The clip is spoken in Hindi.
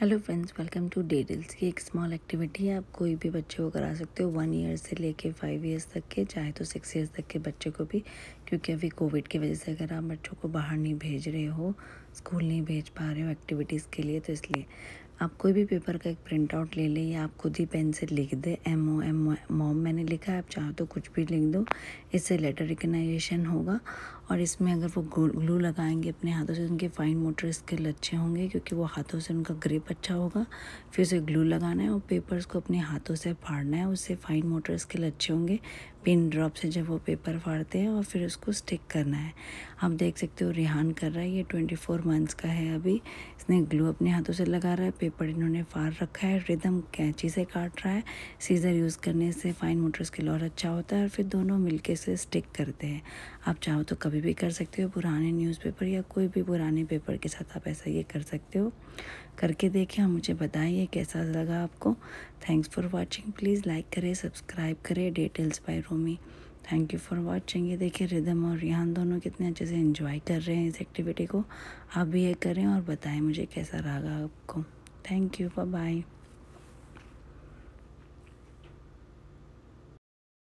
हेलो फ्रेंड्स वेलकम टू डे डिल्स की एक स्मॉल एक्टिविटी है आप कोई भी बच्चे को करा सकते हो वन ईयर से लेके फाइव ईयर्स तक के चाहे तो सिक्स ईयर्स तक के बच्चे को भी क्योंकि अभी कोविड की वजह से अगर आप बच्चों को बाहर नहीं भेज रहे हो स्कूल नहीं भेज पा रहे हो एक्टिविटीज़ के लिए तो इसलिए आप कोई भी पेपर का एक प्रिंट आउट ले लें या आप खुद ही पेन से लिख दें एम ओ एम मॉम मैंने लिखा है आप चाहो तो कुछ भी लिख दो इससे लेटर रिकनाइजेशन होगा और इसमें अगर वो ग्लू लगाएंगे अपने हाथों से उनके फाइन मोटर स्किल अच्छे होंगे क्योंकि वो हाथों से उनका ग्रिप अच्छा होगा फिर उसे ग्लू लगाना है और पेपर्स को अपने हाथों से फाड़ना है उससे फाइन मोटर स्किल अच्छे होंगे पिन ड्रॉप से जब वो पेपर फाड़ते हैं और फिर उसको स्टिक करना है आप देख सकते हो रिहान कर रहा है ये ट्वेंटी फोर मंथ्स का है अभी इसने ग्लू अपने हाथों से लगा रहा है पेपर इन्होंने फाड़ रखा है रिदम कैंची से काट रहा है सीज़र यूज़ करने से फाइन मोटर स्किल और अच्छा होता है और फिर दोनों मिलकर से स्टिक करते हैं आप चाहो तो कभी अभी भी कर सकते हो पुराने न्यूज़पेपर या कोई भी पुराने पेपर के साथ आप ऐसा ये कर सकते हो करके देखें और मुझे बताइए कैसा लगा आपको thanks for watching please like करें सब्सक्राइब करें details by Romi thank you for watching ये देखिए रिदम और रिहान दोनों कितने अच्छे से इन्जॉय कर रहे हैं इस एक्टिविटी को आप भी ये करें और बताएं मुझे कैसा रहा आपको थैंक यू बाय